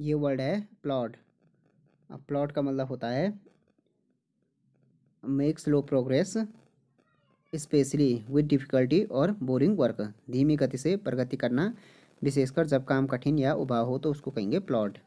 ये वर्ड है प्लॉट अब प्लॉट का मतलब होता है make slow progress specially with difficulty और बोरिंग वर्क धीमी गति से प्रगति करना विशेषकर जब काम कठिन या उभाव हो तो उसको कहेंगे प्लॉट